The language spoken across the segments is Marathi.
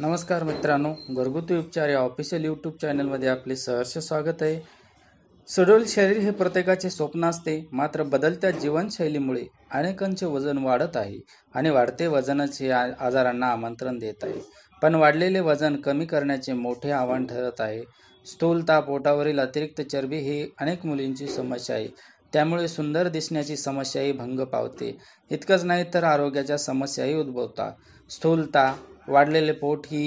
नमस्कार मित्रांनो घरगुती उपचार या ऑफिशियल यूट्यूब चॅनलमध्ये आपले सहर्ष स्वागत आहे सडोल शरीर हे प्रत्येकाचे स्वप्न असते मात्र बदलत्या जीवनशैलीमुळे अनेकांचे वजन वाढत आहे आणि वाढते वजनच हे आजारांना आमंत्रण देत आहे पण वाढलेले वजन कमी करण्याचे मोठे आव्हान ठरत आहे स्थूलता पोटावरील अतिरिक्त चरबी ही अनेक मुलींची समस्या आहे त्यामुळे सुंदर दिसण्याची समस्याही भंग पावते इतकंच नाही तर आरोग्याच्या समस्याही उद्भवतात स्थूलता वाढलेले पोट ही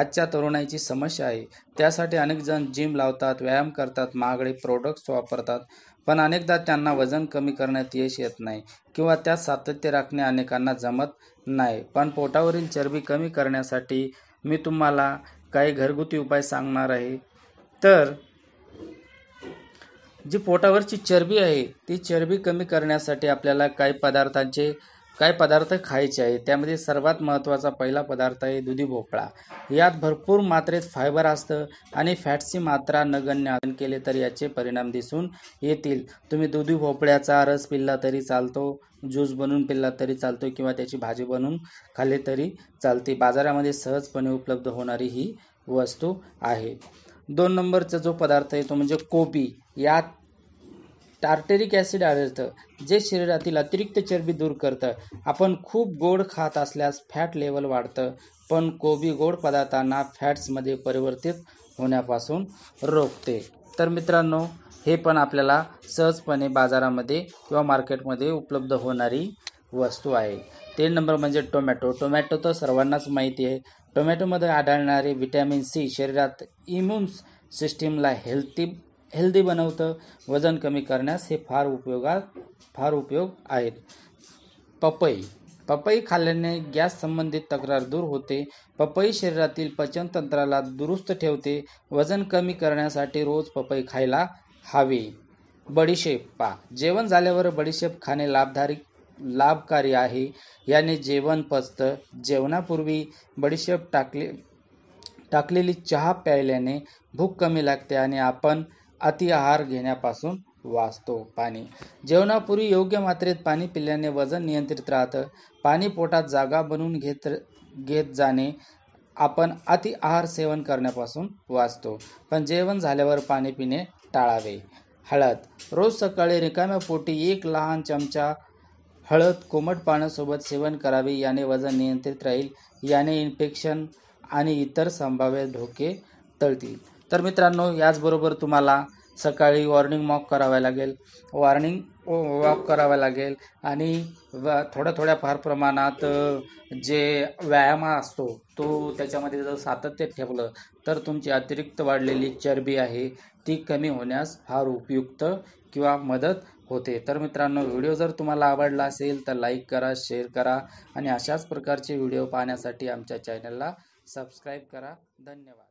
आजच्या तरुणाईची समस्या आहे त्यासाठी अनेकजण जिम लावतात व्यायाम करतात महागडे प्रोडक्ट्स वापरतात पण अनेकदा त्यांना वजन कमी करण्यात यश येत नाही किंवा त्यात सातत्य राखणे अनेकांना जमत नाही पण पोटावरील चरबी कमी करण्यासाठी मी तुम्हाला काही घरगुती उपाय सांगणार आहे तर जी पोटावरची चरबी आहे ती चरबी कमी करण्यासाठी आपल्याला काही पदार्थांचे काय पदार्थ खायचे आहेत त्यामध्ये सर्वात महत्त्वाचा पहिला पदार्थ आहे दुधी भोपळा यात भरपूर मात्रेत फायबर असतं आणि फॅटची मात्रा नगण्य आदन केले तरी याचे परिणाम दिसून येतील तुम्ही दुधी भोपळ्याचा रस पिल्ला तरी चालतो ज्यूस बनवून पिल्ला तरी चालतो किंवा त्याची भाजी बनवून खाल्ली तरी चालते बाजारामध्ये सहजपणे उपलब्ध होणारी ही वस्तू आहे दोन नंबरचा जो पदार्थ आहे तो म्हणजे कोबी यात टार्टेरिक ॲसिड आढळतं जे शरीरातील अतिरिक्त चरबी दूर करतं आपण खूप गोड खात असल्यास फॅट लेवल वाढतं पण कोबी गोड पदार्थांना फॅट्समध्ये परिवर्तित होण्यापासून रोखते तर मित्रांनो हे पण आपल्याला सहजपणे बाजारामध्ये किंवा मार्केटमध्ये उपलब्ध होणारी वस्तू आहे तीन नंबर म्हणजे टोमॅटो टोमॅटो तर सर्वांनाच माहिती आहे टोमॅटोमध्ये आढळणारे व्हिटॅमिन सी शरीरात इम्युन सिस्टीमला हेल्थी हेल्दी बनवतं वजन कमी करण्यास हे फार उपयोगात फार उपयोग आहेत पपई पपई खाल्ल्याने गॅस संबंधित तक्रार दूर होते पपई शरीरातील पचनतंत्राला दुरुस्त ठेवते वजन कमी करण्यासाठी रोज पपई खायला हवी पा जेवण झाल्यावर बडीशेप खाणे लाभदारी लाभकारी आहे याने जेवण पचतं जेवणापूर्वी बडीशेप टाकले टाकलेली चहा प्यायल्याने भूक कमी लागते आणि आपण अति आहार घेण्यापासून वाचतो पाणी जेवणापूर्वी योग्य मात्रेत पाणी पिल्याने वजन नियंत्रित राहतं पाणी पोटात जागा बनवून घेत घेत जाणे आपण अति आहार सेवन करण्यापासून वाचतो पण जेवण झाल्यावर पाणी पिणे टाळावे हळद रोज सकाळी रिकाम्या पोटी एक लहान चमचा हळद कोमट पाण्यासोबत सेवन करावे याने वजन नियंत्रित राहील याने इन्फेक्शन आणि इतर संभाव्य धोके टळतील तर मित्रांनो याचबरोबर तुम्हाला सकाळी वॉर्निंग वॉक करावा लागेल वॉर्निंग वॉक करावा लागेल आणि थोड्या थोड्या फार प्रमाणात जे व्यायाम असतो तो त्याच्यामध्ये जर सातत्य ठेवलं तर तुमची अतिरिक्त वाढलेली चरबी आहे ती कमी होण्यास फार उपयुक्त किंवा मदत होते तर मित्रांनो व्हिडिओ जर तुम्हाला आवडला असेल तर लाईक करा शेअर करा आणि अशाच प्रकारचे व्हिडिओ पाहण्यासाठी आमच्या चॅनलला सबस्क्राईब करा धन्यवाद